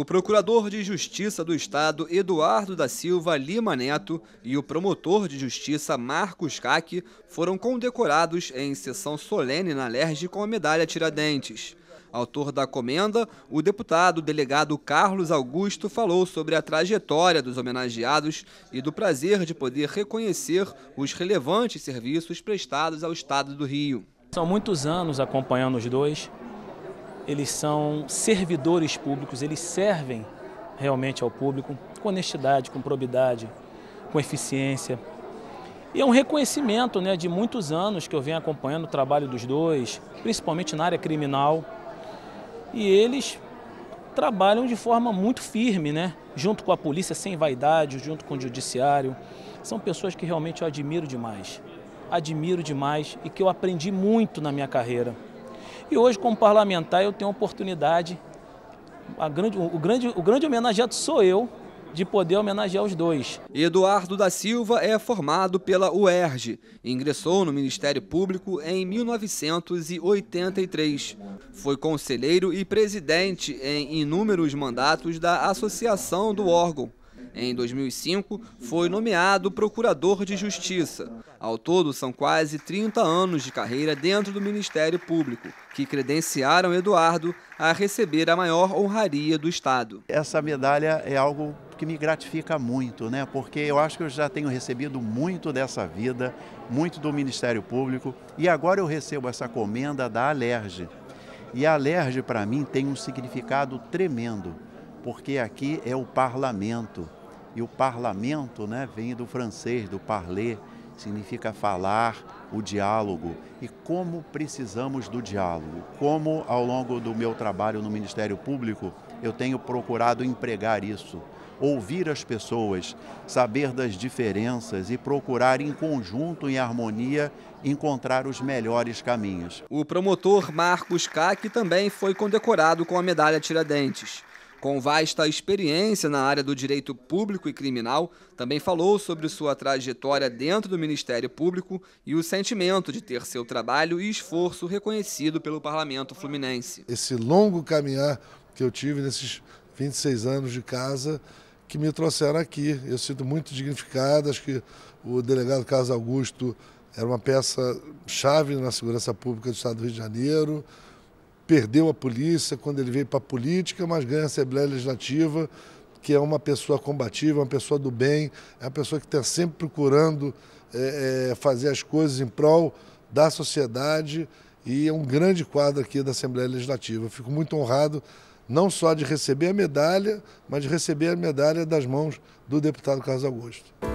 O procurador de Justiça do Estado, Eduardo da Silva Lima Neto, e o promotor de Justiça, Marcos Caque, foram condecorados em sessão solene na LERJ com a medalha Tiradentes. Autor da comenda, o deputado delegado Carlos Augusto falou sobre a trajetória dos homenageados e do prazer de poder reconhecer os relevantes serviços prestados ao Estado do Rio. São muitos anos acompanhando os dois, eles são servidores públicos, eles servem realmente ao público com honestidade, com probidade, com eficiência. E é um reconhecimento né, de muitos anos que eu venho acompanhando o trabalho dos dois, principalmente na área criminal. E eles trabalham de forma muito firme, né? junto com a polícia, sem vaidade, junto com o judiciário. São pessoas que realmente eu admiro demais. Admiro demais e que eu aprendi muito na minha carreira. E hoje, como parlamentar, eu tenho a oportunidade, a grande, o, grande, o grande homenageado sou eu, de poder homenagear os dois. Eduardo da Silva é formado pela UERJ. Ingressou no Ministério Público em 1983. Foi conselheiro e presidente em inúmeros mandatos da associação do órgão. Em 2005, foi nomeado procurador de justiça. Ao todo, são quase 30 anos de carreira dentro do Ministério Público, que credenciaram Eduardo a receber a maior honraria do Estado. Essa medalha é algo que me gratifica muito, né? Porque eu acho que eu já tenho recebido muito dessa vida, muito do Ministério Público, e agora eu recebo essa comenda da Alerge. E a Alerge para mim tem um significado tremendo, porque aqui é o parlamento e o parlamento né, vem do francês, do parler, significa falar, o diálogo. E como precisamos do diálogo? Como, ao longo do meu trabalho no Ministério Público, eu tenho procurado empregar isso? Ouvir as pessoas, saber das diferenças e procurar, em conjunto, em harmonia, encontrar os melhores caminhos. O promotor Marcos Caque também foi condecorado com a medalha Tiradentes. Com vasta experiência na área do direito público e criminal, também falou sobre sua trajetória dentro do Ministério Público e o sentimento de ter seu trabalho e esforço reconhecido pelo Parlamento Fluminense. Esse longo caminhar que eu tive nesses 26 anos de casa que me trouxeram aqui. Eu sinto muito dignificado, acho que o delegado Carlos Augusto era uma peça chave na segurança pública do Estado do Rio de Janeiro perdeu a polícia quando ele veio para a política, mas ganha a Assembleia Legislativa, que é uma pessoa combativa, uma pessoa do bem, é uma pessoa que está sempre procurando é, é, fazer as coisas em prol da sociedade e é um grande quadro aqui da Assembleia Legislativa. Eu fico muito honrado não só de receber a medalha, mas de receber a medalha das mãos do deputado Carlos Augusto.